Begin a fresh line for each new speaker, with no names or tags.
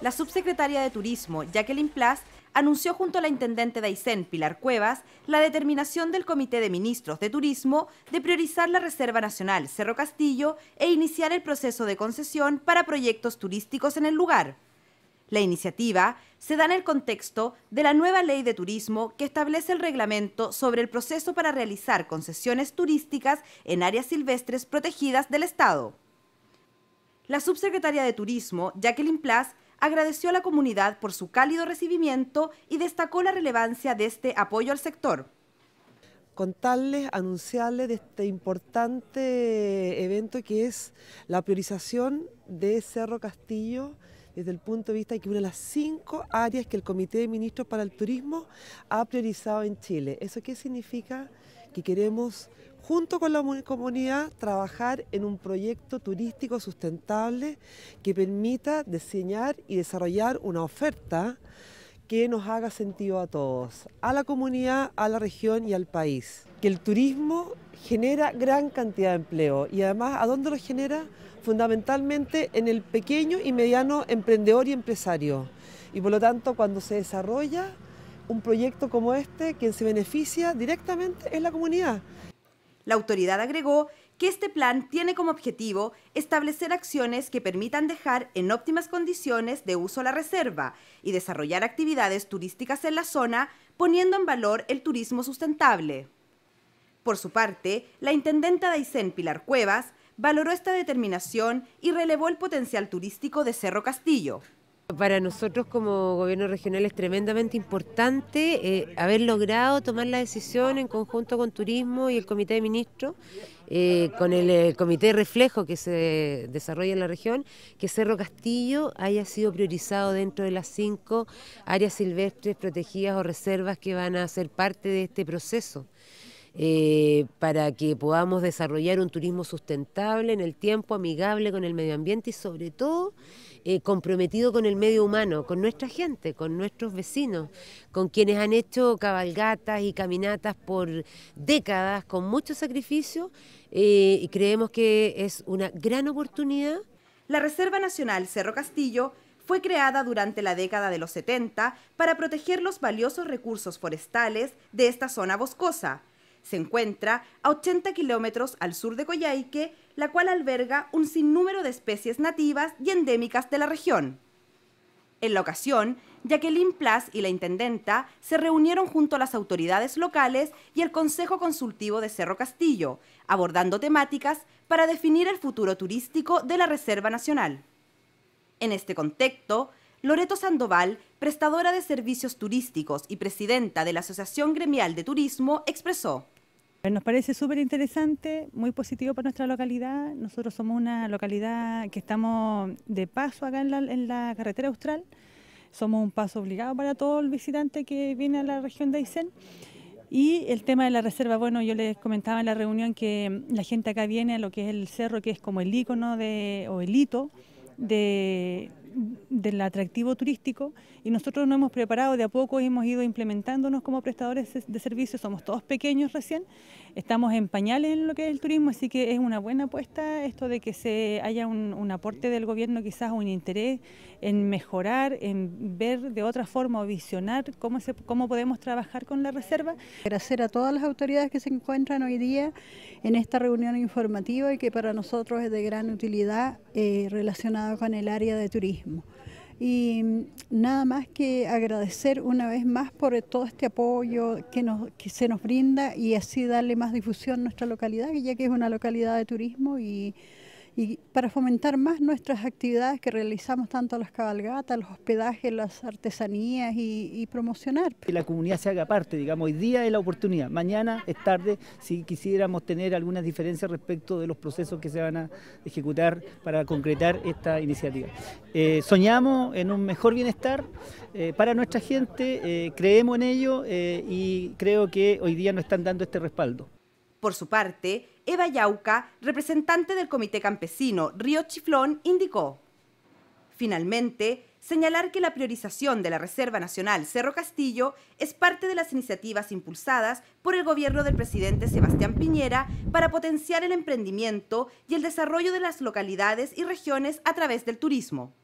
la subsecretaria de Turismo, Jacqueline Plas, anunció junto a la intendente de Aysén, Pilar Cuevas, la determinación del Comité de Ministros de Turismo de priorizar la Reserva Nacional Cerro Castillo e iniciar el proceso de concesión para proyectos turísticos en el lugar. La iniciativa se da en el contexto de la nueva ley de turismo que establece el reglamento sobre el proceso para realizar concesiones turísticas en áreas silvestres protegidas del Estado. La subsecretaria de Turismo, Jacqueline Plas, agradeció a la comunidad por su cálido recibimiento y destacó la relevancia de este apoyo al sector
contarles, anunciarles de este importante evento que es la priorización de Cerro Castillo desde el punto de vista de que una de las cinco áreas que el Comité de Ministros para el Turismo ha priorizado en Chile. ¿Eso qué significa? Que queremos junto con la comunidad, trabajar en un proyecto turístico sustentable que permita diseñar y desarrollar una oferta que nos haga sentido a todos, a la comunidad, a la región y al país. Que el turismo genera gran cantidad de empleo y además, ¿a dónde lo genera? Fundamentalmente en el pequeño y mediano emprendedor y empresario. Y por lo tanto, cuando se desarrolla un proyecto como este, quien se beneficia directamente es la comunidad.
La autoridad agregó que este plan tiene como objetivo establecer acciones que permitan dejar en óptimas condiciones de uso la reserva y desarrollar actividades turísticas en la zona, poniendo en valor el turismo sustentable. Por su parte, la intendenta de Aysén, Pilar Cuevas, valoró esta determinación y relevó el potencial
turístico de Cerro Castillo. Para nosotros como gobierno regional es tremendamente importante eh, haber logrado tomar la decisión en conjunto con Turismo y el Comité de Ministros, eh, con el, el, eh, Comité de Reflejo que se desarrolla en la región, que Cerro Castillo haya sido priorizado dentro de las cinco áreas silvestres protegidas o reservas que van a ser parte de este proceso. Eh, para que podamos desarrollar un turismo sustentable en el tiempo, amigable con el medio ambiente y sobre todo eh, comprometido con el medio humano, con nuestra gente, con nuestros vecinos, con quienes han hecho cabalgatas y caminatas por décadas con mucho sacrificio eh, y creemos que es una gran oportunidad. La Reserva
Nacional Cerro Castillo fue creada durante la década de los 70 para proteger los valiosos recursos forestales de esta zona boscosa se encuentra a 80 kilómetros al sur de Coyhaique, la cual alberga un sinnúmero de especies nativas y endémicas de la región. En la ocasión, Jacqueline Plas y la intendenta se reunieron junto a las autoridades locales y el Consejo Consultivo de Cerro Castillo, abordando temáticas para definir el futuro turístico de la Reserva Nacional. En este contexto, Loreto Sandoval, prestadora de servicios turísticos y presidenta de la Asociación Gremial de Turismo, expresó. Pues nos parece súper
interesante, muy positivo para nuestra localidad. Nosotros somos una localidad que estamos de paso acá en la, carretera austral. Somos un paso obligado para todo el visitante que viene a la región de Aysén. Y el tema de la reserva, bueno, yo les comentaba en la reunión que la gente acá viene a lo que es el cerro, que es como el ícono o el hito de, del atractivo turístico y nosotros nos hemos preparado de a poco y hemos ido implementándonos como prestadores de servicios, somos todos pequeños recién, estamos en pañales en lo que es el turismo, así que es una buena apuesta esto de que se haya un, aporte del gobierno quizás un interés en mejorar, en ver de otra forma o visionar cómo,
cómo podemos trabajar con la reserva. Agradecer a todas las autoridades que se encuentran hoy día en esta reunión informativa y que para nosotros es de gran utilidad eh, relacionada con el área de turismo. Y mm, nada más que agradecer una vez más por todo este apoyo que, nos, que se nos brinda y así darle más difusión a nuestra localidad, ya que es una localidad de turismo y y para fomentar más nuestras actividades que realizamos, tanto las cabalgatas, los hospedajes, las artesanías y, promocionar.
Que la comunidad se haga parte, digamos, hoy día es la oportunidad, mañana es tarde si quisiéramos tener algunas diferencias respecto de los procesos que se van a ejecutar para concretar esta iniciativa. Eh, soñamos en un mejor bienestar eh, para nuestra gente, eh, creemos en ello y creo que hoy día nos están dando este respaldo. Por su parte,
Eva Yauca, representante del Comité Campesino Río Chiflón, indicó. Finalmente, señalar que la priorización de la Reserva Nacional Cerro Castillo es parte de las iniciativas impulsadas por el gobierno del presidente Sebastián Piñera para potenciar el emprendimiento y el desarrollo de las localidades y regiones a través del turismo.